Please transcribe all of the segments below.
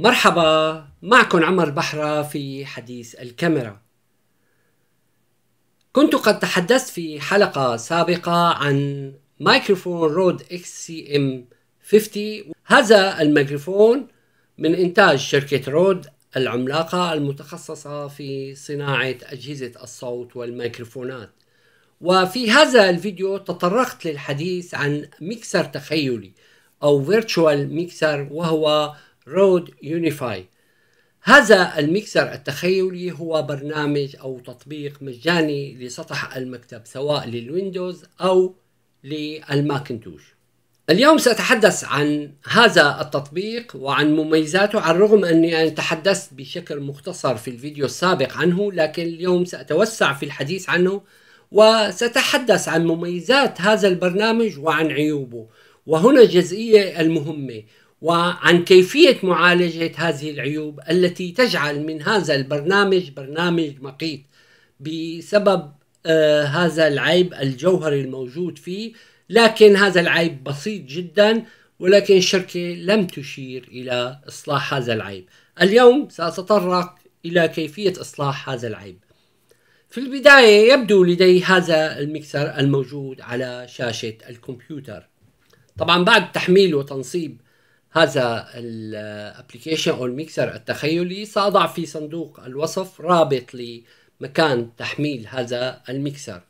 مرحبا معكم عمر بحرة في حديث الكاميرا كنت قد تحدثت في حلقة سابقة عن مايكروفون رود اكس سي ام 50 هذا الميكروفون من إنتاج شركة رود العملاقة المتخصصة في صناعة أجهزة الصوت والميكروفونات وفي هذا الفيديو تطرقت للحديث عن ميكسر تخيلي أو فيرتشوال ميكسر وهو رود يونيفاي هذا الميكسر التخيلي هو برنامج أو تطبيق مجاني لسطح المكتب سواء للويندوز أو للماكنتوش اليوم سأتحدث عن هذا التطبيق وعن مميزاته على الرغم أني تحدثت بشكل مختصر في الفيديو السابق عنه لكن اليوم سأتوسع في الحديث عنه وستحدث عن مميزات هذا البرنامج وعن عيوبه وهنا الجزئية المهمة وعن كيفية معالجة هذه العيوب التي تجعل من هذا البرنامج برنامج مقيت بسبب آه هذا العيب الجوهري الموجود فيه لكن هذا العيب بسيط جدا ولكن الشركة لم تشير إلى إصلاح هذا العيب اليوم سأتطرق إلى كيفية إصلاح هذا العيب في البداية يبدو لدي هذا المكسر الموجود على شاشة الكمبيوتر طبعا بعد تحميل وتنصيب هذا الابلكيشن او الميكسر التخيلي ساضع في صندوق الوصف رابط لمكان تحميل هذا الميكسر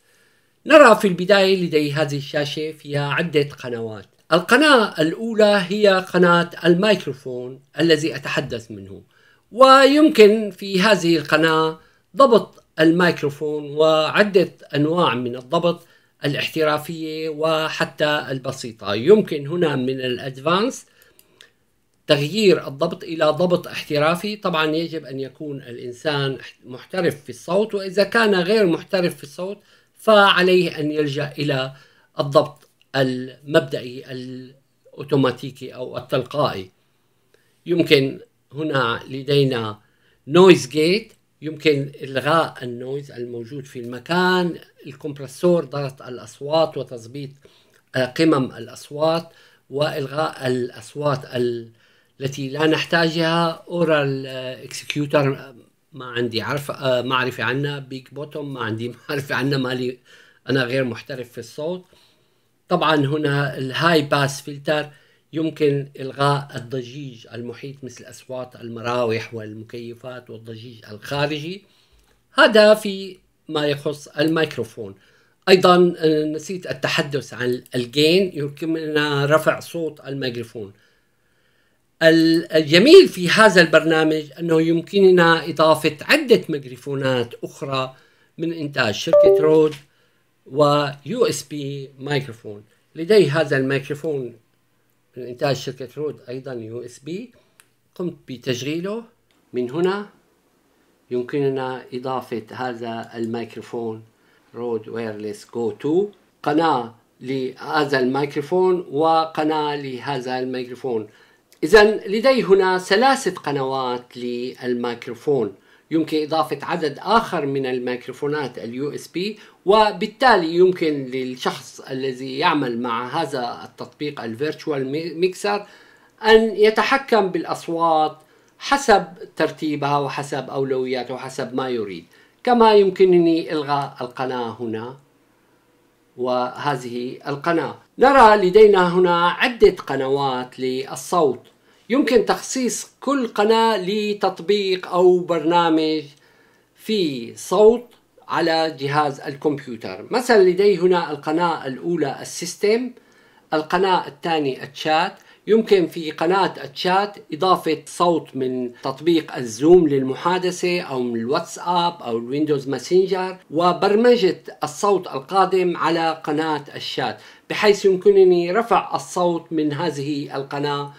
نرى في البداية لدي هذه الشاشة فيها عدة قنوات القناة الأولى هي قناة الميكروفون الذي أتحدث منه ويمكن في هذه القناة ضبط الميكروفون وعدة أنواع من الضبط الاحترافية وحتى البسيطة يمكن هنا من الأدفانس تغيير الضبط الى ضبط احترافي طبعا يجب ان يكون الانسان محترف في الصوت واذا كان غير محترف في الصوت فعليه ان يلجا الى الضبط المبدئي الاوتوماتيكي او التلقائي يمكن هنا لدينا نويز جيت يمكن الغاء النويز الموجود في المكان الكمبرسور ضغط الاصوات وتظبيط آه، قمم الاصوات والغاء الاصوات ال التي لا نحتاجها اورال اكسكيوتر uh, uh, ما عندي uh, عرف معرفه عنها بيك بوتوم ما عندي معرفه عنها مالي انا غير محترف في الصوت طبعا هنا الهاي باس فلتر يمكن الغاء الضجيج المحيط مثل اصوات المراوح والمكيفات والضجيج الخارجي هذا في ما يخص الميكروفون ايضا نسيت التحدث عن الجين يمكننا رفع صوت الميكروفون الجميل في هذا البرنامج أنه يمكننا إضافة عدة ميكروفونات أخرى من إنتاج شركة رود ويو اس بي مايكروفون لدي هذا الميكروفون من إنتاج شركة رود أيضا يو اس بي قمت بتشغيله من هنا يمكننا إضافة هذا الميكروفون رود ويرلس جو 2 قناة لهذا الميكروفون وقناة لهذا الميكروفون إذا لدي هنا ثلاثة قنوات للميكروفون يمكن إضافة عدد آخر من الميكروفونات اليو اس بي وبالتالي يمكن للشخص الذي يعمل مع هذا التطبيق الفيرتشوال ميكسر أن يتحكم بالأصوات حسب ترتيبها وحسب أولوياته وحسب ما يريد كما يمكنني إلغاء القناة هنا وهذه القناة نرى لدينا هنا عدة قنوات للصوت يمكن تخصيص كل قناة لتطبيق أو برنامج في صوت على جهاز الكمبيوتر مثلا لدي هنا القناة الأولى السيستم القناة الثانية الشات يمكن في قناة الشات إضافة صوت من تطبيق الزوم للمحادثة أو من الواتساب أو الويندوز ماسنجر وبرمجة الصوت القادم على قناة الشات بحيث يمكنني رفع الصوت من هذه القناة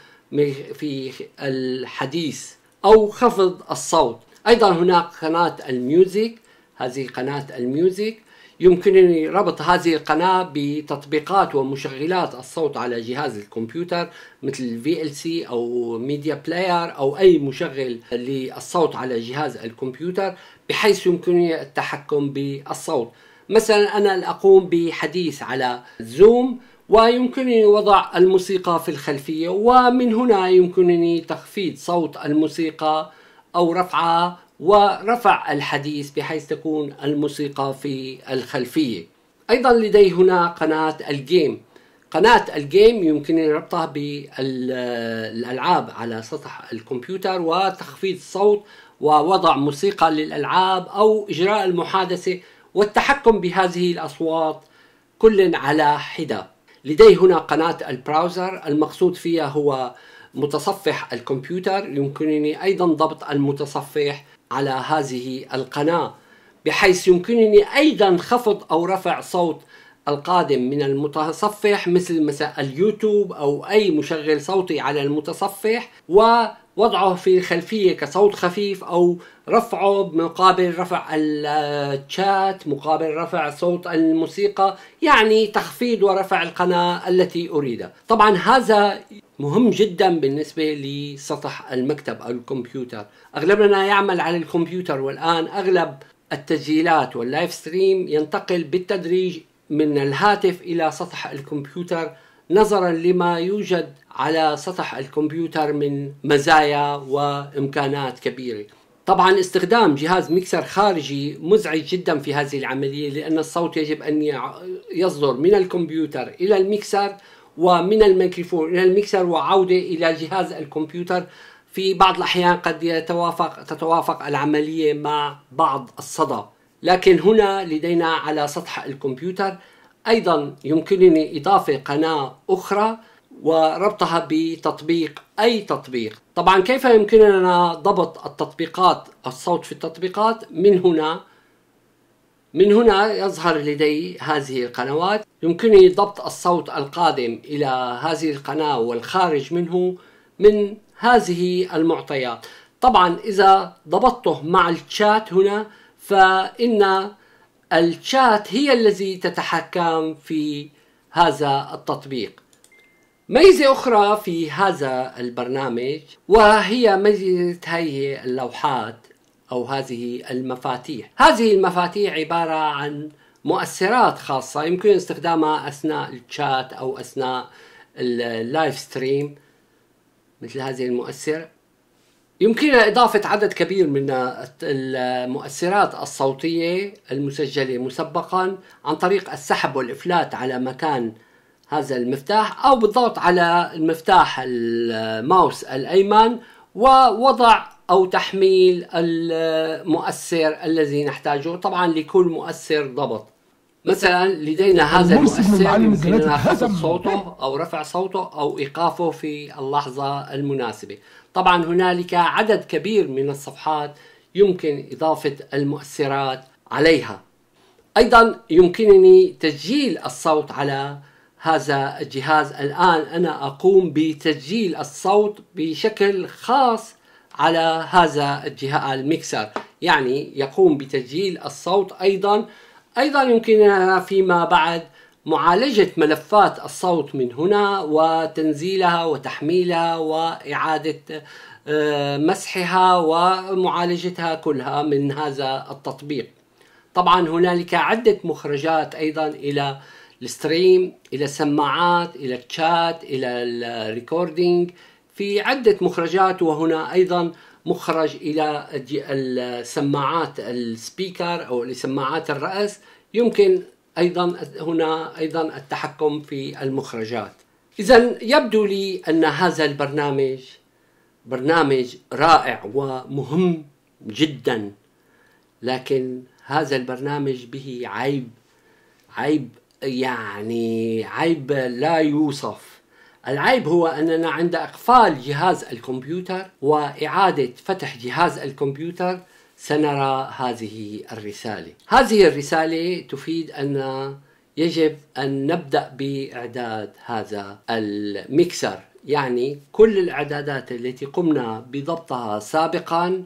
في الحديث أو خفض الصوت أيضا هناك قناة الميوزك هذه قناة الميوزك يمكنني ربط هذه القناة بتطبيقات ومشغلات الصوت على جهاز الكمبيوتر مثل VLC أو ميديا بلاير أو أي مشغل للصوت على جهاز الكمبيوتر بحيث يمكنني التحكم بالصوت مثلا أنا أقوم بحديث على زوم ويمكنني وضع الموسيقى في الخلفية ومن هنا يمكنني تخفيض صوت الموسيقى أو رفعها ورفع الحديث بحيث تكون الموسيقى في الخلفية أيضا لدي هنا قناة الجيم قناة الجيم يمكنني ربطها بالألعاب على سطح الكمبيوتر وتخفيض الصوت ووضع موسيقى للألعاب أو إجراء المحادثة والتحكم بهذه الأصوات كل على حدة لدي هنا قناة البراوزر المقصود فيها هو متصفح الكمبيوتر يمكنني أيضا ضبط المتصفح على هذه القناة بحيث يمكنني أيضا خفض أو رفع صوت القادم من المتصفح مثل مثلا اليوتيوب أو أي مشغل صوتي على المتصفح و وضعه في الخلفية كصوت خفيف أو رفعه مقابل رفع الشات مقابل رفع صوت الموسيقى يعني تخفيض ورفع القناة التي أريدها طبعا هذا مهم جدا بالنسبة لسطح المكتب أو الكمبيوتر أغلبنا يعمل على الكمبيوتر والآن أغلب التسجيلات واللايف ستريم ينتقل بالتدريج من الهاتف إلى سطح الكمبيوتر نظرا لما يوجد على سطح الكمبيوتر من مزايا وامكانات كبيره طبعا استخدام جهاز ميكسر خارجي مزعج جدا في هذه العمليه لان الصوت يجب ان يصدر من الكمبيوتر الى الميكسر ومن الميكروفون الى الميكسر وعوده الى جهاز الكمبيوتر في بعض الاحيان قد يتوافق تتوافق العمليه مع بعض الصدى لكن هنا لدينا على سطح الكمبيوتر أيضا يمكنني إضافة قناة أخرى وربطها بتطبيق أي تطبيق طبعا كيف يمكننا ضبط التطبيقات الصوت في التطبيقات من هنا من هنا يظهر لدي هذه القنوات يمكنني ضبط الصوت القادم إلى هذه القناة والخارج منه من هذه المعطيات طبعا إذا ضبطته مع الشات هنا فإن الشات هي الذي تتحكم في هذا التطبيق ميزة أخرى في هذا البرنامج وهي ميزة هذه اللوحات أو هذه المفاتيح هذه المفاتيح عبارة عن مؤثرات خاصة يمكن استخدامها أثناء الشات أو أثناء اللايف ستريم مثل هذه المؤثر يمكننا إضافة عدد كبير من المؤثرات الصوتية المسجلة مسبقا عن طريق السحب والإفلات على مكان هذا المفتاح أو بالضغط على المفتاح الماوس الأيمن ووضع أو تحميل المؤثر الذي نحتاجه طبعا لكل مؤثر ضبط مثلا لدينا هذا المؤثر يمكننا خفض صوته أو رفع صوته أو إيقافه في اللحظة المناسبة طبعا هنالك عدد كبير من الصفحات يمكن إضافة المؤثرات عليها أيضا يمكنني تسجيل الصوت على هذا الجهاز الآن أنا أقوم بتسجيل الصوت بشكل خاص على هذا الجهاز الميكسر يعني يقوم بتسجيل الصوت أيضا أيضا يمكننا فيما بعد معالجة ملفات الصوت من هنا وتنزيلها وتحميلها وإعادة آه، مسحها ومعالجتها كلها من هذا التطبيق طبعا هنالك عدة مخرجات أيضا إلى الستريم إلى السماعات إلى الشات إلى الريكوردينج في عدة مخرجات وهنا أيضا مخرج إلى السماعات السبيكر أو لسماعات الرأس يمكن ايضا هنا ايضا التحكم في المخرجات اذا يبدو لي ان هذا البرنامج برنامج رائع ومهم جدا لكن هذا البرنامج به عيب عيب يعني عيب لا يوصف العيب هو اننا عند اقفال جهاز الكمبيوتر واعاده فتح جهاز الكمبيوتر سنرى هذه الرسالة هذه الرسالة تفيد أن يجب أن نبدأ بإعداد هذا الميكسر يعني كل الإعدادات التي قمنا بضبطها سابقا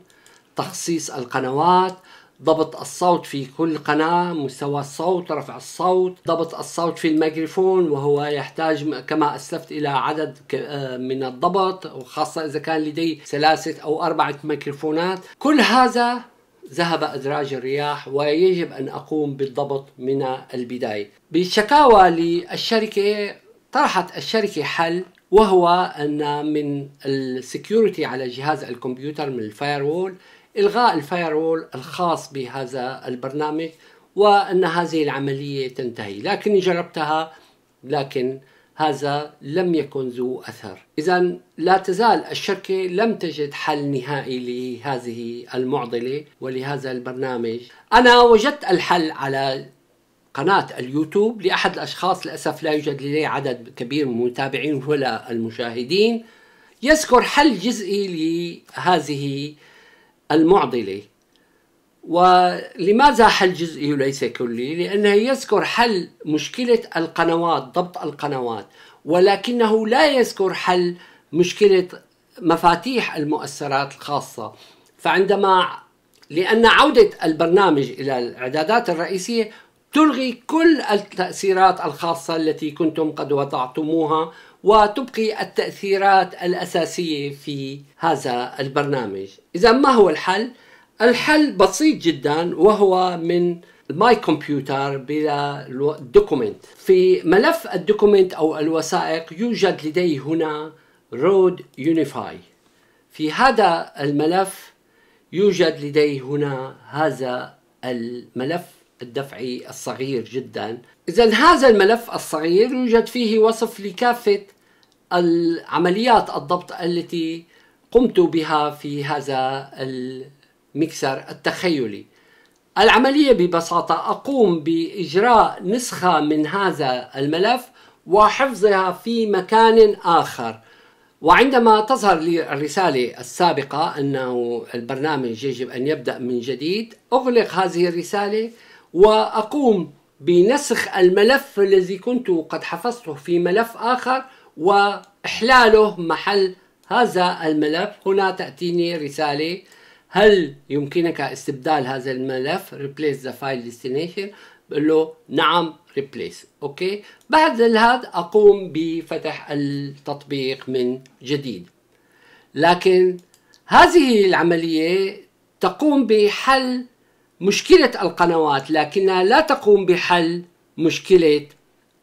تخصيص القنوات ضبط الصوت في كل قناة مستوى الصوت رفع الصوت ضبط الصوت في الميكروفون وهو يحتاج كما أسلفت إلى عدد آه، من الضبط وخاصة إذا كان لدي ثلاثة أو أربعة ميكروفونات كل هذا ذهب أدراج الرياح ويجب أن أقوم بالضبط من البداية بالشكاوى للشركة طرحت الشركة حل وهو أن من السكيورتي على جهاز الكمبيوتر من الفايروول إلغاء الفايرول الخاص بهذا البرنامج وأن هذه العملية تنتهي لكني جربتها لكن هذا لم يكن ذو أثر إذا لا تزال الشركة لم تجد حل نهائي لهذه المعضلة ولهذا البرنامج أنا وجدت الحل على قناة اليوتيوب لأحد الأشخاص للأسف لا يوجد لديه عدد كبير من المتابعين ولا المشاهدين يذكر حل جزئي لهذه المعضلة ولماذا حل جزئي وليس كلي؟ لأنه يذكر حل مشكلة القنوات ضبط القنوات ولكنه لا يذكر حل مشكلة مفاتيح المؤثرات الخاصة فعندما لأن عودة البرنامج إلى الإعدادات الرئيسية تلغي كل التأثيرات الخاصة التي كنتم قد وضعتموها وتبقي التأثيرات الأساسية في هذا البرنامج إذا ما هو الحل؟ الحل بسيط جدا وهو من ماي كمبيوتر بلا دوكومنت في ملف الدوكومنت أو الوثائق يوجد لدي هنا رود يونيفاي في هذا الملف يوجد لدي هنا هذا الملف الدفعي الصغير جدا إذا هذا الملف الصغير يوجد فيه وصف لكافة عمليات الضبط التي قمت بها في هذا المكسر التخيلي العملية ببساطة أقوم بإجراء نسخة من هذا الملف وحفظها في مكان آخر وعندما تظهر لي الرسالة السابقة أنه البرنامج يجب أن يبدأ من جديد أغلق هذه الرسالة وأقوم بنسخ الملف الذي كنت قد حفظته في ملف آخر وإحلاله محل هذا الملف هنا تأتيني رسالة هل يمكنك استبدال هذا الملف replace the file destination بقول له نعم replace اوكي بعد هذا اقوم بفتح التطبيق من جديد لكن هذه العملية تقوم بحل مشكلة القنوات لكنها لا تقوم بحل مشكلة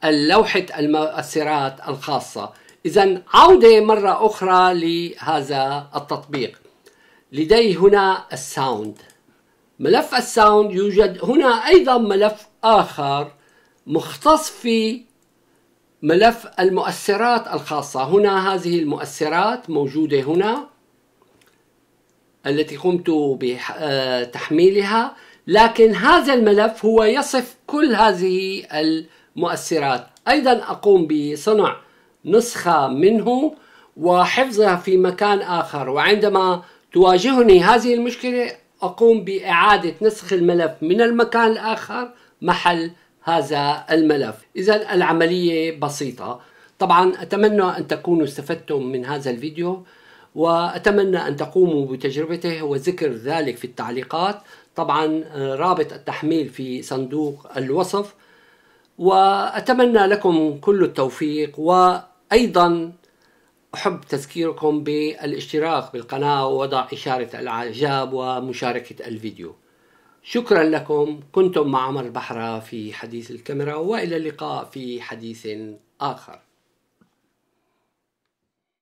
اللوحة المؤثرات الخاصة إذا عودة مرة أخرى لهذا التطبيق لدي هنا الساوند ملف الساوند يوجد هنا أيضا ملف آخر مختص في ملف المؤثرات الخاصة هنا هذه المؤثرات موجودة هنا التي قمت بتحميلها آه، لكن هذا الملف هو يصف كل هذه المؤثرات مؤثرات أيضا أقوم بصنع نسخة منه وحفظها في مكان آخر وعندما تواجهني هذه المشكلة أقوم بإعادة نسخ الملف من المكان الآخر محل هذا الملف إذا العملية بسيطة طبعا أتمنى أن تكونوا استفدتم من هذا الفيديو وأتمنى أن تقوموا بتجربته وذكر ذلك في التعليقات طبعا آه، رابط التحميل في صندوق الوصف وأتمنى لكم كل التوفيق وأيضا أحب تذكيركم بالاشتراك بالقناة ووضع إشارة الإعجاب ومشاركة الفيديو شكرا لكم كنتم مع عمر البحرة في حديث الكاميرا وإلى اللقاء في حديث آخر